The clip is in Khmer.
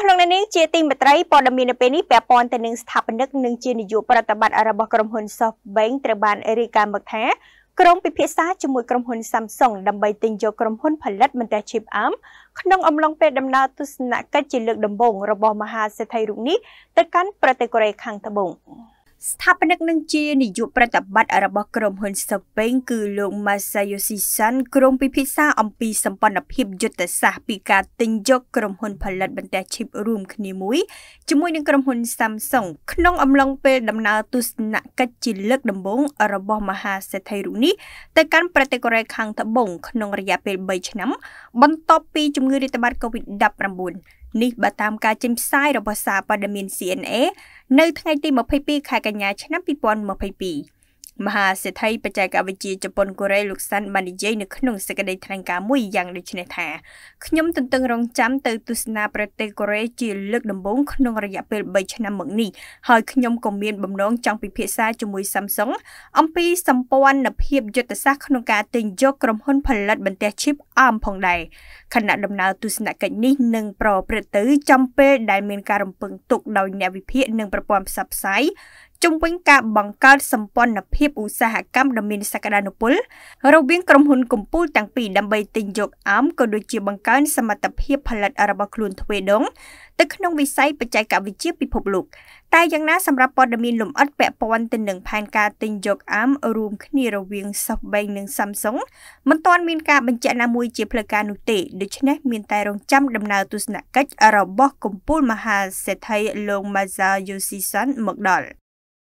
ស់លោកអ្នកនាងជាទីមេត្រីព័ត៌មាននៅពេលនេះពាក់ព័ន្ធទៅនឹងស្ថាបនិកនិងជានាយកប្រតិបត្តិរបស់ក្រុមហ៊ុន SoftBank ត្រូវបានរាយការណ៍មកថាក្រុងពិភាក្សាជាមួយក្រុមហ៊ុន Samsung ដើម្បីទិញយកក្រុមហ៊ុនផលិតមន្ត្រី chip ARM ក្នុងអំឡុងពេលដំណើរទស្សនកិច្ចជាលើកដំបូងរបស់មហាសេដ្ឋីរូបនេះទៅកាន់ប្រទេសកូរ៉េខាងត្បូង។ស្ថាបនិកនិងជានាយកប្រតិបត្តិរបស់ក្រុមហ៊ុនស៊ុកពេងគឺលោក Masayoshi San ក្រុមពិភាក្សាអំពីសម្ព័ន្ធភាពយុទ្ធសាស្ត្រពីការទិញយកក្រុមហ៊ុនផលិតបន្ទះឈីបរួមគ្នាមួយជាមួយនឹងក្រុមហ៊ុន Samsung ក្នុងអំឡុងពេលដំណើរទស្សនកិច្ចជាលើកដំបូងរបស់មហាសេដ្ឋីរូបនេះទៅកាន់ប្រទេសកូរ៉េខាងត្បូងក្នុងរយៈពេល3ឆ្នាំ បន្ទាប់ពីជំងឺរាតត្បាត COVID-19 នេះបើតាមការចេញផ្សាយរបស់សារព័ត៌មាន CNA នៅថ្ងៃទី22ខែកកញ្ញាឆ្នាំ2022មហាសេដ្ឋីបច្ចេកវិទ្យាជប៉ុនកូរ៉េលោកសាន់បាននិយាយនៅក្នុងសេចក្តីថ្លែងការណ៍មួយយ៉ាងដូចនេះថាខ្ញុំទន្ទឹងរង់ចាំទៅទស្សនាប្រទេសកូរ៉េជាលើកដំបូងក្នុងរយៈពេល3ឆ្នាំមកនេះហើយខ្ញុំក៏មានបំណងចង់ពិភាក្សាជាមួយ Samsung អំពីសម្ព័ន្ធភាពយុទ្ធសាស្ត្រក្នុងការទិញយកក្រុមហ៊ុន ផលិតបន្ទះឈីបអមផងដែរខណៈដំណើរទស្សនកិច្ចនេះនឹងប្រព្រឹត្តទៅចំពេលដែលមានការរំពឹងទុកដោយអ្នកវិភាគនិងប្រព័ន្ធផ្សព្វផ្សាយជំវិញការបង្កើតសម្ព័ន្ធភាពឧស្សាហកម្មដ៏មានសក្តានុពល រវាងក្រុមហ៊ុនកំពូលទាំងពីរដើម្បីទិញយកអោមក៏ដូចជាបង្កើនសមត្ថភាពផលិតរបស់ខ្លួនទ្វេដង ទៅក្នុងវិស័យបច្ចេកវិទ្យាពិភពលោកតែយ៉ាងណាសម្រាប់ព័ត៌មានលម្អិតពាក់ព័ន្ធទៅនឹងផែនការទិញយកអោមរួមគ្នារវាង SoftBank និង Samsung មិនទាន់មានការបញ្ជាក់ណាមួយជាផ្លូវការនោះទេដូច្នេះមានតែរងចាំដំណើរទស្សនកិច្ចរបស់កំពូលមហាសេដ្ឋីលោក Masayoshi Son មកដល់